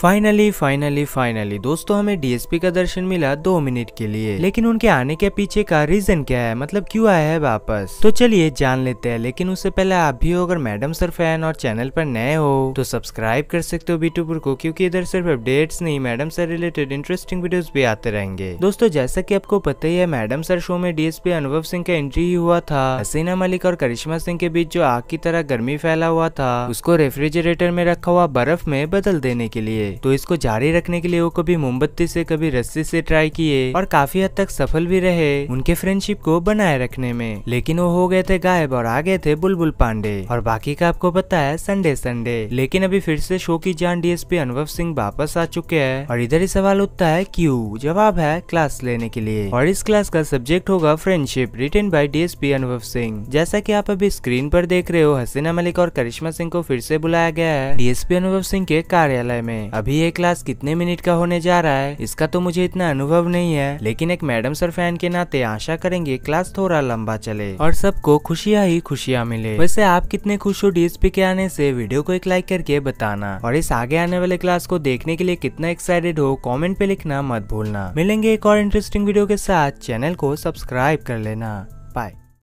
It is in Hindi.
फाइनली फाइनली फाइनली दोस्तों हमें डीएसपी का दर्शन मिला दो मिनट के लिए लेकिन उनके आने के पीछे का रीजन क्या है मतलब क्यों आया है वापस तो चलिए जान लेते हैं लेकिन उससे पहले आप भी हो अगर मैडम सर फैन और चैनल पर नए हो तो सब्सक्राइब कर सकते हो बीटूपुर को क्योंकि इधर सिर्फ अपडेट्स नहीं madam sir related interesting video भी आते रहेंगे दोस्तों जैसा की आपको पता ही है मैडम सर शो में डीएसपी अनुभव सिंह का एंट्री ही हुआ था हसीना मलिक और करिश्मा सिंह के बीच जो आग की तरह गर्मी फैला हुआ था उसको रेफ्रिजरेटर में रखा हुआ बर्फ में बदल देने के लिए तो इसको जारी रखने के लिए वो कभी मोमबत्ती से कभी रस्सी से ट्राई किए और काफी हद तक सफल भी रहे उनके फ्रेंडशिप को बनाए रखने में लेकिन वो हो गए थे गायब और आ गए थे बुलबुल पांडे और बाकी का आपको पता है संडे संडे लेकिन अभी फिर से शो की जान डीएसपी अनुभव सिंह वापस आ चुके हैं और इधर ही सवाल उठता है क्यूँ जवाब है क्लास लेने के लिए और इस क्लास का सब्जेक्ट होगा friendship written by DSP Anubhav Singh जैसा की आप अभी स्क्रीन पर देख रहे हो हसीना मलिक और करिश्मा सिंह को फिर से बुलाया गया है डीएसपी अनुभव सिंह के कार्यालय में अभी ये क्लास कितने मिनट का होने जा रहा है इसका तो मुझे इतना अनुभव नहीं है लेकिन एक मैडम सर फैन के नाते आशा करेंगे क्लास थोड़ा लंबा चले और सबको खुशियाँ ही खुशियाँ मिले वैसे आप कितने खुश हो डीएसपी के आने से वीडियो को एक लाइक करके बताना और इस आगे आने वाले क्लास को देखने के लिए कितना एक्साइटेड हो कॉमेंट पे लिखना मत भूलना मिलेंगे एक और इंटरेस्टिंग वीडियो के साथ चैनल को सब्सक्राइब कर लेना